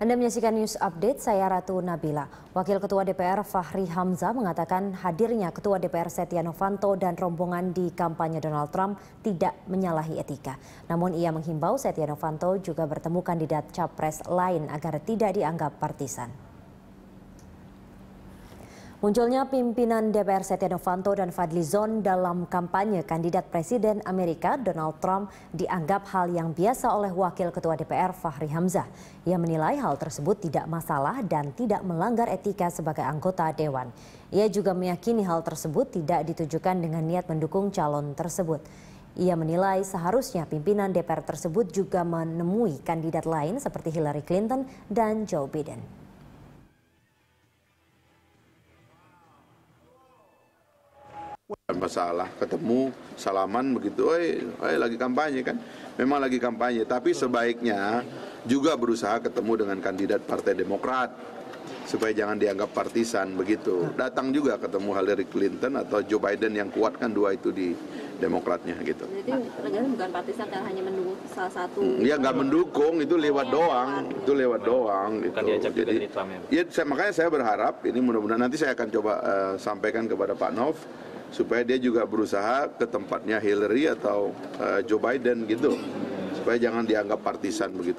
Anda menyaksikan news update, saya Ratu Nabila. Wakil Ketua DPR Fahri Hamzah mengatakan hadirnya Ketua DPR Setia Novanto dan rombongan di kampanye Donald Trump tidak menyalahi etika. Namun ia menghimbau Setia Novanto juga bertemu kandidat capres lain agar tidak dianggap partisan. Munculnya pimpinan DPR Setia Novanto dan Fadli Zon dalam kampanye kandidat Presiden Amerika Donald Trump dianggap hal yang biasa oleh Wakil Ketua DPR Fahri Hamzah. Ia menilai hal tersebut tidak masalah dan tidak melanggar etika sebagai anggota Dewan. Ia juga meyakini hal tersebut tidak ditujukan dengan niat mendukung calon tersebut. Ia menilai seharusnya pimpinan DPR tersebut juga menemui kandidat lain seperti Hillary Clinton dan Joe Biden. masalah ketemu salaman begitu oi oi lagi kampanye kan memang lagi kampanye tapi sebaiknya juga berusaha ketemu dengan kandidat Partai Demokrat supaya jangan dianggap partisan begitu datang juga ketemu Hillary Clinton atau Joe Biden yang kuat kan dua itu di Demokratnya gitu. Jadi negara bukan partisan yang hanya mendukung salah satu. Hmm, ya nggak mendukung itu lewat oh, doang, ya, itu lewat doang gitu. bukan gitu. Jadi, ya. ya saya, makanya saya berharap ini mudah-mudahan nanti saya akan coba uh, sampaikan kepada Pak Nov supaya dia juga berusaha ke tempatnya Hillary atau eh, Joe Biden gitu supaya jangan dianggap partisan begitu